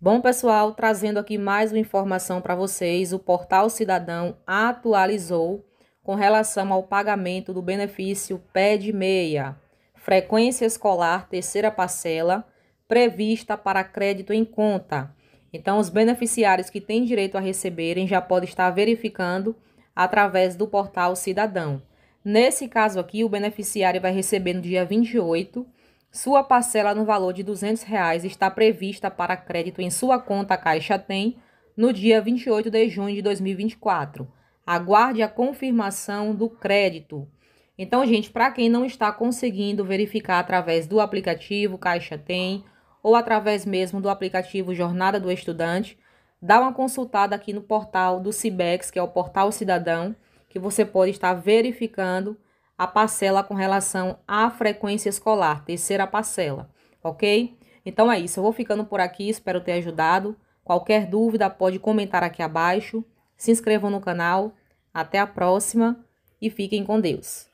Bom, pessoal, trazendo aqui mais uma informação para vocês, o Portal Cidadão atualizou com relação ao pagamento do benefício PED meia, frequência escolar terceira parcela, prevista para crédito em conta. Então, os beneficiários que têm direito a receberem já podem estar verificando através do portal Cidadão. Nesse caso aqui, o beneficiário vai receber no dia 28 sua parcela no valor de R$ 200 reais está prevista para crédito em sua conta Caixa Tem no dia 28 de junho de 2024. Aguarde a confirmação do crédito. Então, gente, para quem não está conseguindo verificar através do aplicativo Caixa Tem ou através mesmo do aplicativo Jornada do Estudante, dá uma consultada aqui no portal do Cibex, que é o Portal Cidadão, que você pode estar verificando a parcela com relação à frequência escolar, terceira parcela, ok? Então é isso, eu vou ficando por aqui, espero ter ajudado. Qualquer dúvida pode comentar aqui abaixo. Se inscrevam no canal. Até a próxima e fiquem com Deus.